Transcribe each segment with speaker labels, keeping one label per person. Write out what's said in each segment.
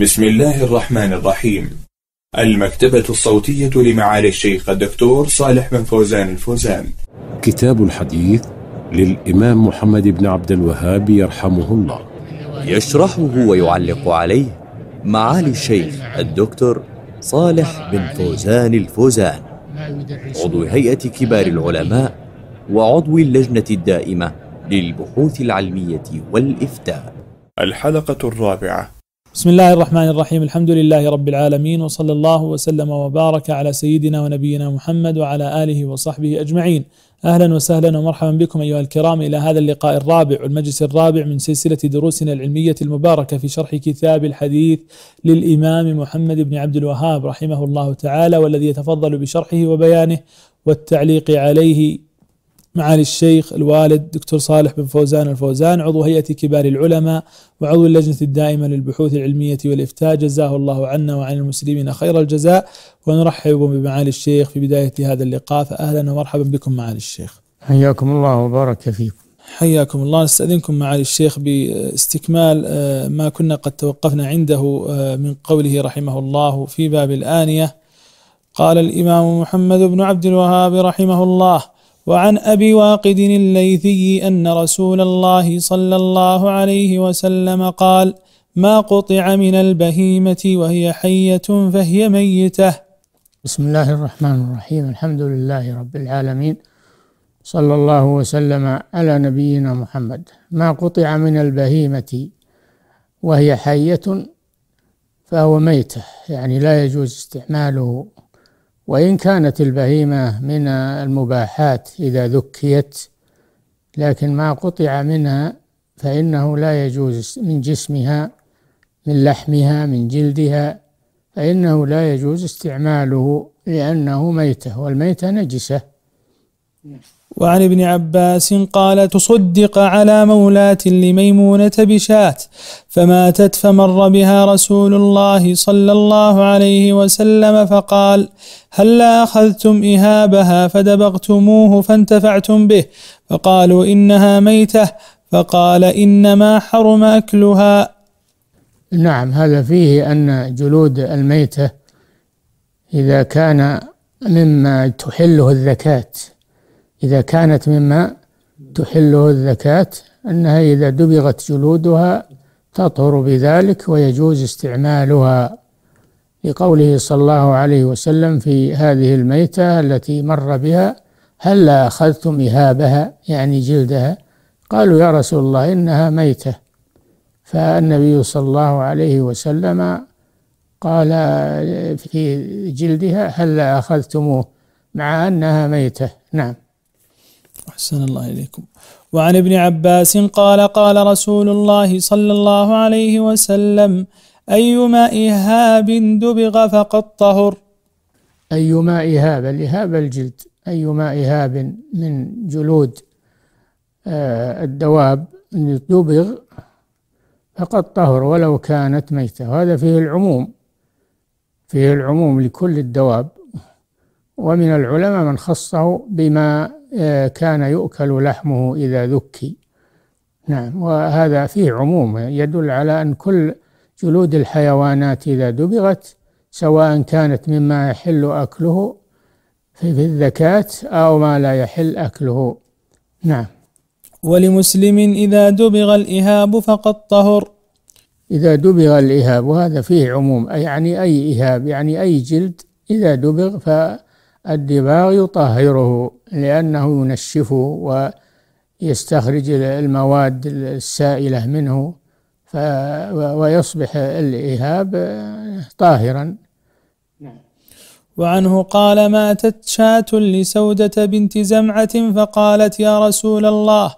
Speaker 1: بسم الله الرحمن الرحيم المكتبة الصوتية لمعالي الشيخ الدكتور صالح بن فوزان الفوزان كتاب الحديث للإمام محمد بن عبد الوهاب يرحمه الله يشرحه
Speaker 2: ويعلق عليه معالي الشيخ الدكتور صالح بن فوزان الفوزان عضو هيئة كبار العلماء وعضو اللجنة الدائمة للبحوث العلمية والإفتاء الحلقة الرابعة
Speaker 1: بسم الله الرحمن الرحيم الحمد لله رب العالمين وصلى الله وسلم وبارك على سيدنا ونبينا محمد وعلى اله وصحبه اجمعين اهلا وسهلا ومرحبا بكم ايها الكرام الى هذا اللقاء الرابع والمجلس الرابع من سلسله دروسنا العلميه المباركه في شرح كتاب الحديث للامام محمد بن عبد الوهاب رحمه الله تعالى والذي يتفضل بشرحه وبيانه والتعليق عليه معالي الشيخ الوالد دكتور صالح بن فوزان الفوزان عضو هيئة كبار العلماء وعضو اللجنة الدائمة للبحوث العلمية والإفتاء جزاه الله عنا وعن المسلمين خير الجزاء ونرحب بمعالي الشيخ في بداية هذا اللقاء فأهلا ومرحبا بكم معالي الشيخ
Speaker 2: حياكم الله وبارك فيكم
Speaker 1: حياكم الله نستأذنكم معالي الشيخ باستكمال آه، ما كنا قد توقفنا عنده آه، من قوله رحمه الله في باب الآنية قال الإمام محمد بن عبد الوهاب رحمه الله وعن أبي واقد الليثي أن رسول الله صلى الله عليه وسلم قال ما قطع من البهيمة وهي حية فهي ميتة بسم
Speaker 2: الله الرحمن الرحيم الحمد لله رب العالمين صلى الله وسلم على نبينا محمد ما قطع من البهيمة وهي حية فهو ميتة يعني لا يجوز استعماله وإن كانت البهيمة من المباحات إذا ذكيت لكن ما قطع منها فإنه لا يجوز من جسمها من لحمها من جلدها فإنه لا يجوز استعماله لأنه ميتة
Speaker 1: والميتة نجسة نعم. وعن ابن عباس قال تصدق على مولاة لميمونة بشاة فماتت فمر بها رسول الله صلى الله عليه وسلم فقال هلا أخذتم إهابها فدبغتموه فانتفعتم به فقالوا إنها ميتة فقال إنما حرم أكلها نعم هذا
Speaker 2: فيه أن جلود الميتة إذا كان مما تحله الذكاة إذا كانت مما تحله الذكاة أنها إذا دبغت جلودها تطهر بذلك ويجوز استعمالها لقوله صلى الله عليه وسلم في هذه الميتة التي مر بها هل لا أخذتم إهابها يعني جلدها قالوا يا رسول الله إنها ميتة فالنبي صلى الله عليه وسلم قال في جلدها هل لا أخذتموه
Speaker 1: مع أنها ميتة نعم أحسن الله إليكم وعن ابن عباس قال قال رسول الله صلى الله عليه وسلم أي ماء إهاب دبغ فقد طهر أي ماء إهاب
Speaker 2: الإهاب الجلد أي ماء إهاب من جلود آه، الدواب دبغ فقد طهر ولو كانت ميتة هذا فيه العموم فيه العموم لكل الدواب ومن العلماء من خصه بما آه، كان يؤكل لحمه إذا ذكي نعم وهذا فيه عموم يدل على أن كل جلود الحيوانات إذا دبغت سواء كانت مما يحل أكله في الذكاة أو ما لا يحل أكله نعم ولمسلم
Speaker 1: إذا دبغ الإهاب فقد طهر
Speaker 2: إذا دبغ الإهاب وهذا فيه عموم يعني أي إهاب يعني أي جلد إذا دبغ ف الدماغ يطهره لأنه ينشفه ويستخرج المواد السائلة منه ف ويصبح الإهاب
Speaker 1: طاهرا نعم. وعنه قال ماتت شاة لسودة بنت زمعة فقالت يا رسول الله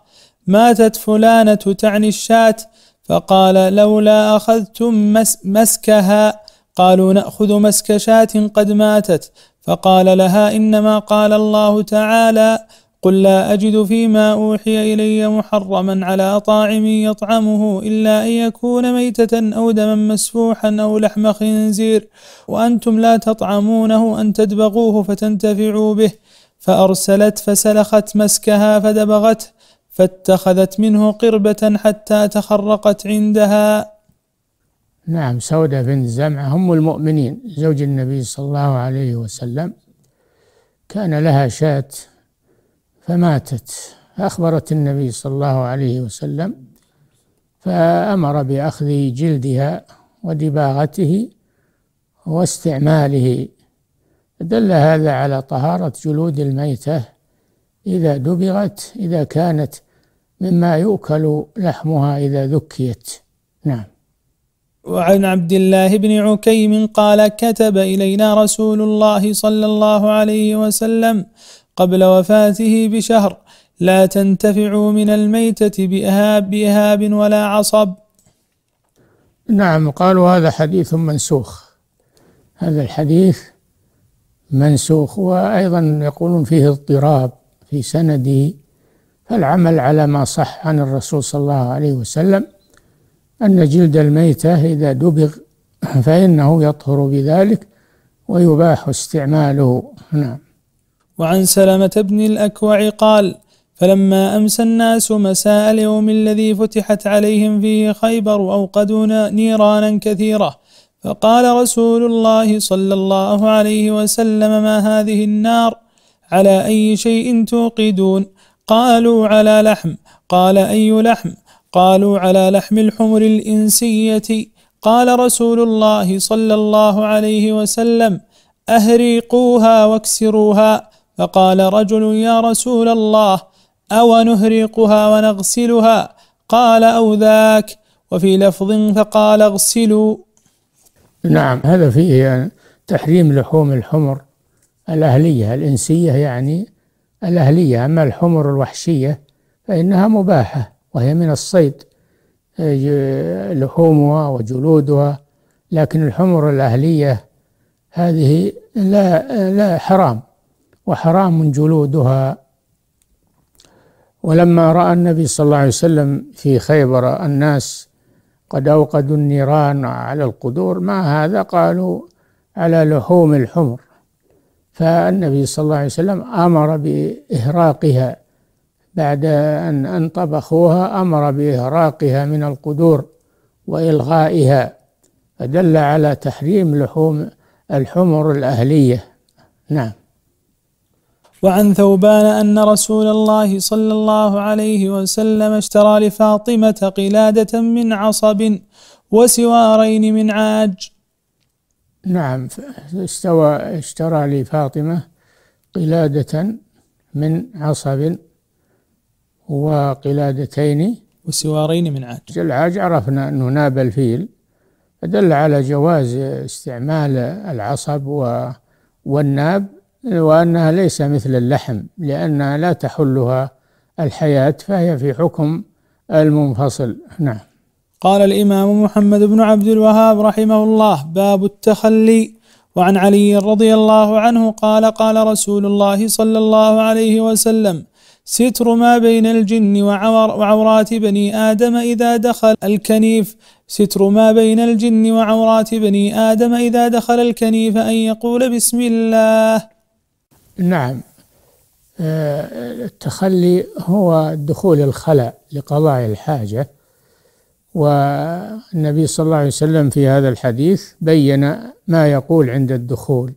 Speaker 1: ماتت فلانة تعني الشاة فقال لولا أخذتم مس مسكها قالوا نأخذ مسك شاة قد ماتت فقال لها انما قال الله تعالى قل لا اجد فيما اوحي الي محرما على طاعم يطعمه الا ان يكون ميته او دما مسفوحا او لحم خنزير وانتم لا تطعمونه ان تدبغوه فتنتفعوا به فارسلت فسلخت مسكها فدبغته فاتخذت منه قربه حتى تخرقت عندها
Speaker 2: نعم سودة بنت زمعة أم المؤمنين زوج النبي صلى الله عليه وسلم كان لها شاة فماتت أخبرت النبي صلى الله عليه وسلم فأمر بأخذ جلدها ودباغته واستعماله دل هذا على طهارة جلود الميتة إذا دبغت إذا كانت مما يؤكل لحمها إذا ذكيت نعم
Speaker 1: وعن عبد الله بن عكيم قال كتب إلينا رسول الله صلى الله عليه وسلم قبل وفاته بشهر لا تنتفعوا من الميتة بإهاب بإهاب ولا عصب نعم قالوا هذا
Speaker 2: حديث منسوخ هذا الحديث منسوخ وأيضا يقولون فيه اضطراب في سنده فالعمل على ما صح عن الرسول صلى الله عليه وسلم أن جلد الميتة إذا دبغ فإنه يطهر بذلك ويباح استعماله نعم
Speaker 1: وعن سلمة بن الأكوع قال فلما أمسى الناس مساء اليوم الذي فتحت عليهم فيه خيبر أوقدوا نيرانا كثيرة فقال رسول الله صلى الله عليه وسلم ما هذه النار على أي شيء توقدون قالوا على لحم قال أي لحم قالوا على لحم الحمر الإنسية قال رسول الله صلى الله عليه وسلم أهريقوها واكسروها فقال رجل يا رسول الله أو نهرقها ونغسلها قال أو ذاك وفي لفظ فقال اغسلوا نعم
Speaker 2: هذا فيه تحريم لحوم الحمر الأهلية الإنسية يعني الأهلية أما الحمر الوحشية فإنها مباحة وهي من الصيد لحومها وجلودها لكن الحمر الأهلية هذه لا لا حرام وحرام جلودها ولما رأى النبي صلى الله عليه وسلم في خيبر الناس قد أوقدوا النيران على القدور ما هذا قالوا على لحوم الحمر فالنبي صلى الله عليه وسلم أمر بإهراقها بعد أن انطبخوها أمر بإهراقها من القدور وإلغائها فدل
Speaker 1: على تحريم لحوم الحمر الأهلية نعم وعن ثوبان أن رسول الله صلى الله عليه وسلم اشترى لفاطمة قلادة من عصب وسوارين من عاج نعم استوى اشترى لفاطمة
Speaker 2: قلادة من عصب وقلادتين وسوارين من عاج العاج عرفنا أنه ناب الفيل فدل على جواز استعمال العصب و والناب وأنها ليس مثل اللحم لأنها لا تحلها الحياة فهي في حكم
Speaker 1: المنفصل نعم قال الإمام محمد بن عبد الوهاب رحمه الله باب التخلي وعن علي رضي الله عنه قال قال رسول الله صلى الله عليه وسلم ستر ما بين الجن وعورات بني آدم إذا دخل الكنيف ستر ما بين الجن وعورات بني آدم إذا دخل الكنيف أن يقول بسم الله نعم آه، التخلي هو دخول الخلاء
Speaker 2: لقضاء الحاجة والنبي صلى الله عليه وسلم في هذا الحديث بين ما يقول عند الدخول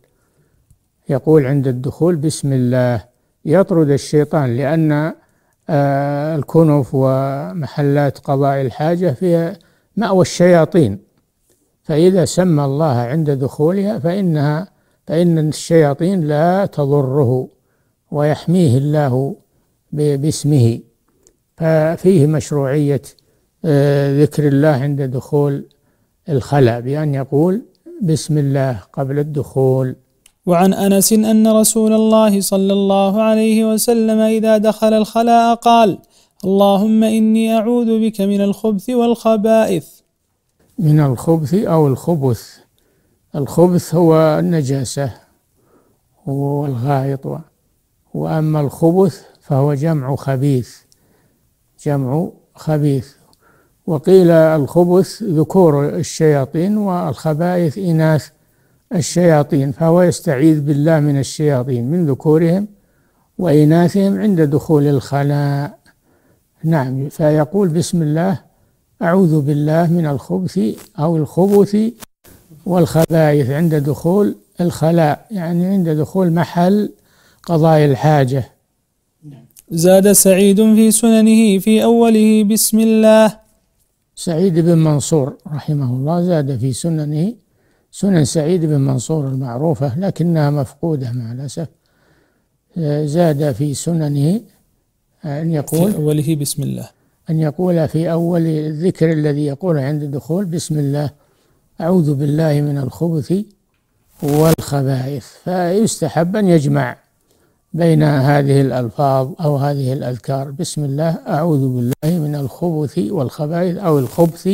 Speaker 2: يقول عند الدخول بسم الله يطرد الشيطان لأن آه، الكنف ومحلات قضاء الحاجة فيها مأوى الشياطين فإذا سمى الله عند دخولها فإنها فإن الشياطين لا تضره ويحميه الله باسمه ففيه مشروعية آه، ذكر الله عند دخول الخلاء بأن
Speaker 1: يقول بسم الله قبل الدخول وعن انس ان رسول الله صلى الله عليه وسلم اذا دخل الخلاء قال: اللهم اني اعوذ بك من الخبث والخبائث.
Speaker 2: من الخبث او الخبث. الخبث هو النجاسه والغائط واما الخبث فهو جمع خبيث. جمع خبيث وقيل الخبث ذكور الشياطين والخبائث اناث الشياطين فهو يستعيذ بالله من الشياطين من ذكورهم وإناثهم عند دخول الخلاء نعم فيقول بسم الله أعوذ بالله من الخبث أو الخبث والخبائث عند دخول الخلاء يعني عند دخول محل قضاء الحاجة زاد سعيد في سننه في أوله بسم الله سعيد بن منصور رحمه الله زاد في سننه سنن سعيد بن منصور المعروفة لكنها مفقودة مع الأسف زاد في سننه أن يقول في
Speaker 1: أوله بسم الله
Speaker 2: أن يقول في أول الذكر الذي يقول عند الدخول بسم الله أعوذ بالله من الخبث والخبائث فيستحب أن يجمع بين هذه الألفاظ أو هذه الأذكار بسم الله أعوذ بالله من
Speaker 1: الخبث والخبائث أو الخبث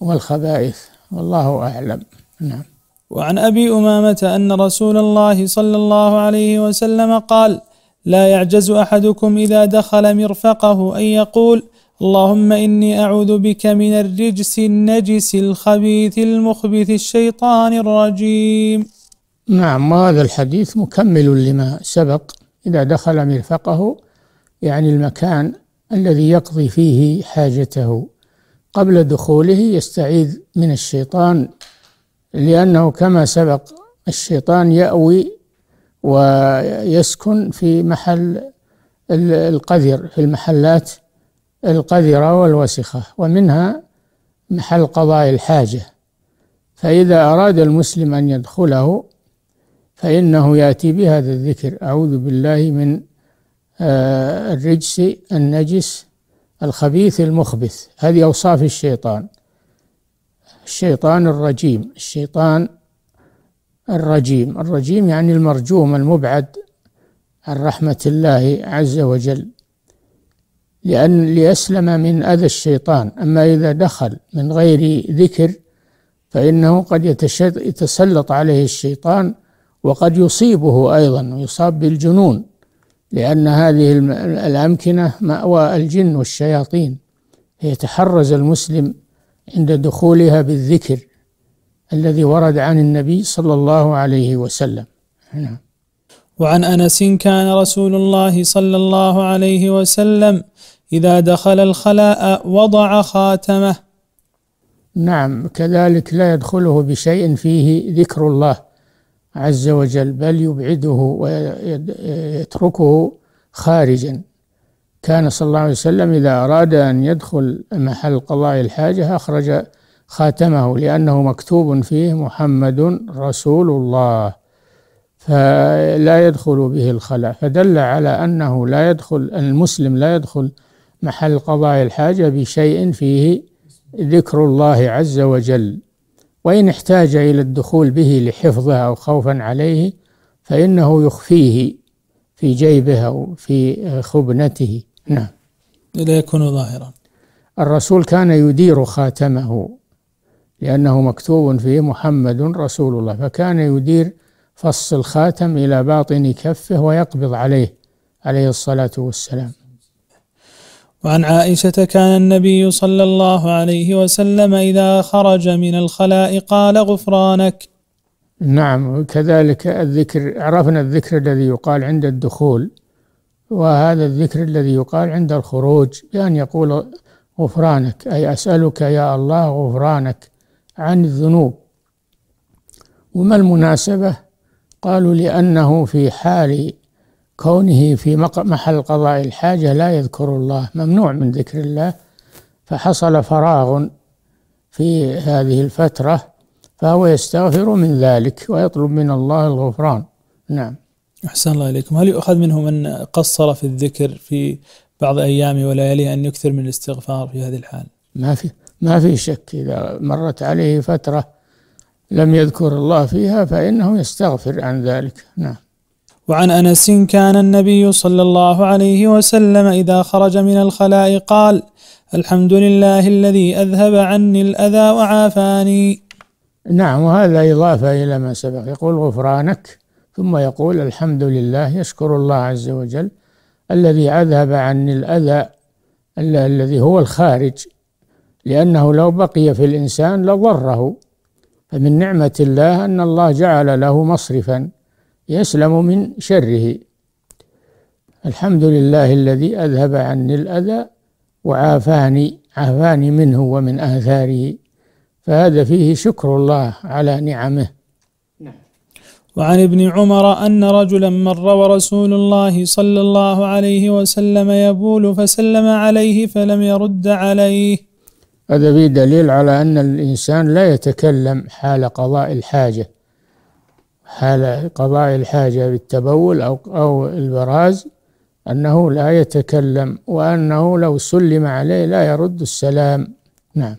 Speaker 1: والخبائث والله أعلم نعم وعن ابي امامه ان رسول الله صلى الله عليه وسلم قال لا يعجز احدكم اذا دخل مرفقه ان يقول اللهم اني اعوذ بك من الرجس النجس الخبيث المخبث الشيطان الرجيم
Speaker 2: نعم وهذا الحديث مكمل لما سبق اذا دخل مرفقه يعني المكان الذي يقضي فيه حاجته قبل دخوله يستعيذ من الشيطان لأنه كما سبق الشيطان يأوي ويسكن في محل القذر في المحلات القذرة والوسخة ومنها محل قضاء الحاجة فإذا أراد المسلم أن يدخله فإنه يأتي بهذا الذكر أعوذ بالله من آه، الرجس النجس الخبيث المخبث هذه أوصاف الشيطان الشيطان الرجيم الشيطان الرجيم الرجيم يعني المرجوم المبعد عن رحمة الله عز وجل لأن ليسلم من أذى الشيطان أما إذا دخل من غير ذكر فإنه قد يتسلط عليه الشيطان وقد يصيبه أيضا ويصاب بالجنون لأن هذه الأمكنة مأوى الجن والشياطين يتحرز المسلم عند دخولها بالذكر الذي ورد عن النبي صلى
Speaker 1: الله عليه وسلم نعم وعن انس كان رسول الله صلى الله عليه وسلم اذا دخل الخلاء وضع خاتمه نعم كذلك لا يدخله
Speaker 2: بشيء فيه ذكر الله عز وجل بل يبعده ويتركه خارجا كان صلى الله عليه وسلم إذا أراد أن يدخل محل قضاء الحاجة أخرج خاتمه لأنه مكتوب فيه محمد رسول الله فلا يدخل به الخلاء فدل على أنه لا يدخل المسلم لا يدخل محل قضاء الحاجة بشيء فيه ذكر الله عز وجل وإن احتاج إلى الدخول به لحفظه أو خوفا عليه فإنه يخفيه في جيبه أو في خبنته
Speaker 1: نعم لا يكون ظاهرا
Speaker 2: الرسول كان يدير خاتمه لأنه مكتوب فيه محمد رسول الله فكان يدير فص الخاتم إلى باطن كفه ويقبض
Speaker 1: عليه عليه الصلاة والسلام وعن عائشة كان النبي صلى الله عليه وسلم إذا خرج من الخلاء قال غفرانك
Speaker 2: نعم كذلك الذكر عرفنا الذكر الذي يقال عند الدخول وهذا الذكر الذي يقال عند الخروج بأن يقول غفرانك أي أسألك يا الله غفرانك عن الذنوب وما المناسبة قالوا لأنه في حال كونه في محل قضاء الحاجة لا يذكر الله ممنوع من ذكر الله فحصل فراغ في هذه الفترة فهو يستغفر من ذلك ويطلب من الله الغفران
Speaker 1: نعم أحسن الله إليكم هل يؤخذ منه من قصر في الذكر في بعض أيامه ولياليه أن يكثر من الاستغفار في هذه الحال
Speaker 2: ما في ما في شك إذا مرت عليه فترة
Speaker 1: لم يذكر الله فيها فإنه يستغفر عن ذلك نعم وعن انس كان النبي صلى الله عليه وسلم اذا خرج من الخلاء قال: الحمد لله الذي اذهب عني الاذى وعافاني. نعم
Speaker 2: وهذا اضافه الى ما سبق يقول غفرانك ثم يقول الحمد لله يشكر الله عز وجل الذي أذهب عني الأذى الذي هو الخارج لأنه لو بقي في الإنسان لضره فمن نعمة الله أن الله جعل له مصرفا يسلم من شره الحمد لله الذي أذهب عني الأذى وعافاني عافاني منه ومن آثاره فهذا فيه شكر الله على
Speaker 1: نعمه وعن ابن عمر أن رجلا مر ورسول الله صلى الله عليه وسلم يبول فسلم عليه فلم يرد عليه هذا به دليل على أن الإنسان لا يتكلم حال
Speaker 2: قضاء الحاجة حال قضاء الحاجة بالتبول أو أو البراز أنه لا يتكلم وأنه لو سلم عليه لا
Speaker 1: يرد السلام نعم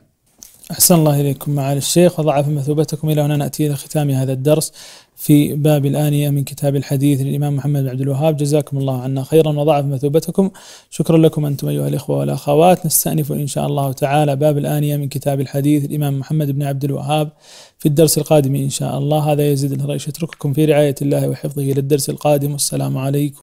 Speaker 1: أحسن الله إليكم معالي الشيخ وضعف مثوبتكم إلى هنا نأتي إلى ختام هذا الدرس في باب الآنية من كتاب الحديث للإمام محمد بن عبد الوهاب جزاكم الله عنا خيرا وضعف مثوبتكم شكرا لكم أنتم أيها الإخوة والأخوات نستأنف إن شاء الله تعالى باب الآنية من كتاب الحديث الإمام محمد بن عبد الوهاب في الدرس القادم إن شاء الله هذا يزيد الهريش يترككم في رعاية الله وحفظه إلى الدرس القادم والسلام عليكم